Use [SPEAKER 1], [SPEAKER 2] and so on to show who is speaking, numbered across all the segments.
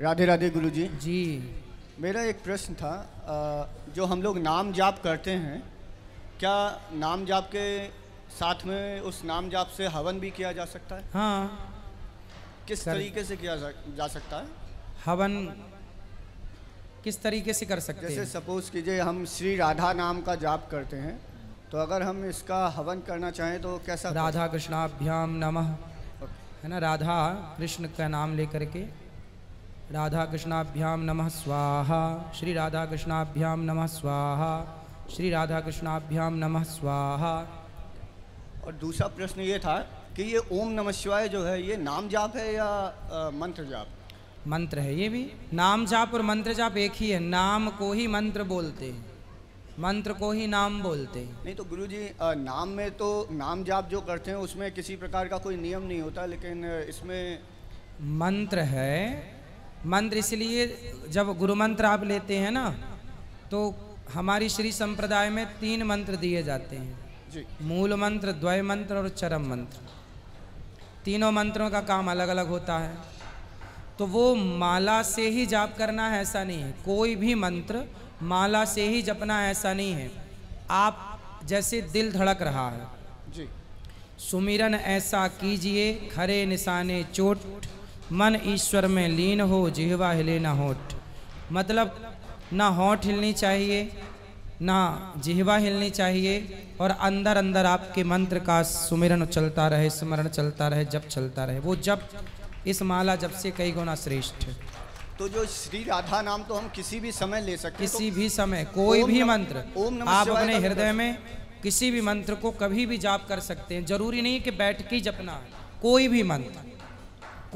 [SPEAKER 1] राधे राधे गुरु जी जी मेरा एक प्रश्न था जो हम लोग नाम जाप करते हैं क्या नाम जाप के साथ में उस नाम जाप से हवन भी किया जा सकता है हाँ किस कर... तरीके से किया जा, सकता है हवन किस तरीके से कर सकते जैसे हैं जैसे सपोज कीजिए हम श्री राधा नाम का जाप करते हैं तो अगर हम इसका हवन करना चाहें तो कैसा राधा
[SPEAKER 2] कृष्णाभ्याम नमः है ना राधा कृष्ण का नाम लेकर के राधाकृष्णाभ्यां नमः स्वाहा श्री कृष्णाभ्याम नमः स्वाहा श्री राधा कृष्णाभ्याम नमः स्वाहा
[SPEAKER 1] और दूसरा प्रश्न ये था कि ये ओम नमः शिवाय जो है ये नाम जाप है या आ, मंत्र जाप
[SPEAKER 2] मंत्र है ये भी नाम जाप और मंत्र जाप एक ही है नाम को ही मंत्र बोलते हैं मंत्र को ही नाम बोलते हैं
[SPEAKER 1] नहीं तो गुरु जी नाम में तो नाम जाप जो करते हैं उसमें किसी प्रकार का कोई नियम नहीं होता लेकिन इसमें
[SPEAKER 2] मंत्र है मंत्र इसलिए जब गुरु मंत्र आप लेते हैं ना तो हमारी श्री संप्रदाय में तीन मंत्र दिए जाते हैं मूल मंत्र द्वय मंत्र और चरम मंत्र तीनों मंत्रों का काम अलग अलग होता है तो वो माला से ही जाप करना है ऐसा नहीं है कोई भी मंत्र माला से ही जपना ऐसा नहीं है आप जैसे दिल धड़क रहा है जी सुमिरन ऐसा कीजिए खरे निशाने चोट मन ईश्वर में लीन हो जिहवा हिले ना होठ मतलब ना होठ हिलनी चाहिए ना जिहवा हिलनी चाहिए और अंदर अंदर आपके मंत्र का सुमिरन चलता रहे स्मरण चलता रहे जब चलता रहे वो जब इस माला जब से कई गुना श्रेष्ठ है तो जो श्री राधा नाम तो हम किसी भी समय ले सकते तो किसी तो भी समय कोई भी मंत्र
[SPEAKER 1] आप अपने हृदय
[SPEAKER 2] में किसी भी मंत्र को कभी भी जाप कर सकते हैं जरूरी नहीं कि बैठ के जपना कोई भी मंत्र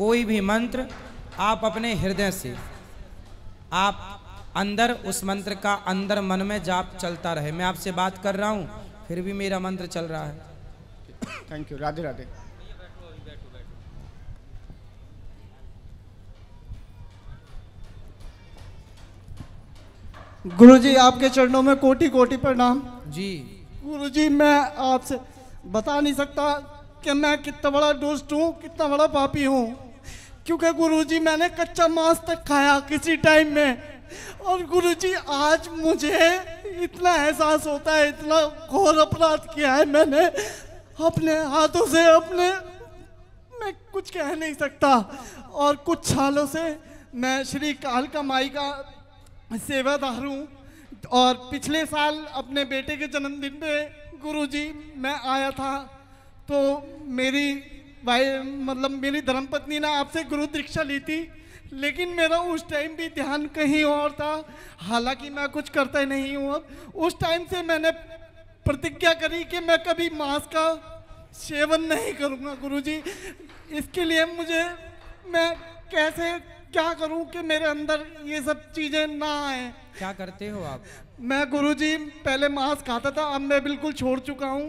[SPEAKER 2] कोई भी मंत्र आप अपने हृदय से आप अंदर उस मंत्र का अंदर मन में जाप चलता रहे मैं आपसे बात कर रहा हूं फिर भी मेरा मंत्र चल रहा है थैंक यू राधे राधे
[SPEAKER 1] गुरु जी
[SPEAKER 3] आपके चरणों में कोटि कोटि प्रणाम जी गुरु जी मैं आपसे बता नहीं सकता कि मैं कितना बड़ा दुष्ट हूँ कितना बड़ा पापी हूँ क्योंकि गुरुजी मैंने कच्चा मांस तक खाया किसी टाइम में और गुरुजी आज मुझे इतना एहसास होता है इतना घोर अपराध किया है मैंने अपने हाथों से अपने मैं कुछ कह नहीं सकता और कुछ सालों से मैं श्री काल का माई का सेवादार हूँ और पिछले साल अपने बेटे के जन्मदिन पे गुरुजी मैं आया था तो मेरी भाई मतलब मेरी धर्मपत्नी ने आपसे गुरु दीक्षा ली थी लेकिन मेरा उस टाइम भी ध्यान कहीं और था हालांकि मैं कुछ करता ही नहीं हूँ अब उस टाइम से मैंने प्रतिज्ञा करी कि मैं कभी मांस का सेवन नहीं करूँगा गुरु जी इसके लिए मुझे मैं कैसे क्या करूँ कि मेरे अंदर ये सब चीजें ना आए
[SPEAKER 2] क्या करते हो आप
[SPEAKER 3] मैं गुरु जी पहले मांस खाता था अब मैं बिल्कुल छोड़ चुका हूँ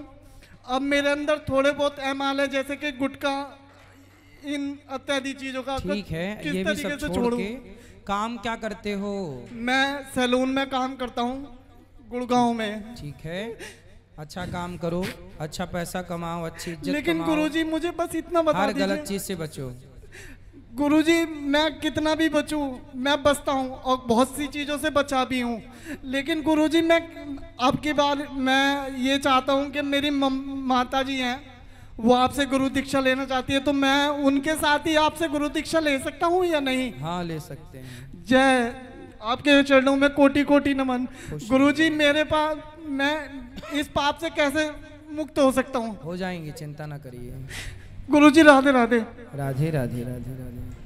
[SPEAKER 3] अब मेरे अंदर थोड़े बहुत अहमाल है जैसे कि गुटखा इन अत्यादि चीजों का ठीक है किस ये तरीके से छोड़ के काम क्या करते हो मैं सैलून में काम करता हूँ गुड़गांव
[SPEAKER 2] में ठीक है अच्छा काम करो अच्छा पैसा कमाओ अच्छी लेकिन गुरुजी
[SPEAKER 3] मुझे बस इतना बता हर गलत चीज से बचो गुरुजी मैं कितना भी बचूं मैं बचता हूं और बहुत सी चीज़ों से बचा भी हूं लेकिन गुरुजी मैं आपकी बार मैं ये चाहता हूं कि मेरी माता जी हैं वो आपसे गुरु दीक्षा लेना चाहती है तो मैं उनके साथ ही आपसे गुरु दीक्षा ले सकता हूँ या नहीं
[SPEAKER 2] हाँ ले सकते हैं
[SPEAKER 3] जय आपके चरणों में कोटि कोटि नमन गुरु मेरे पास
[SPEAKER 2] मैं इस पाप से कैसे मुक्त हो सकता हूँ हो जाएंगे चिंता ना करिए
[SPEAKER 3] गुरु जी राधे राधे
[SPEAKER 2] राधे राधे राधे राधे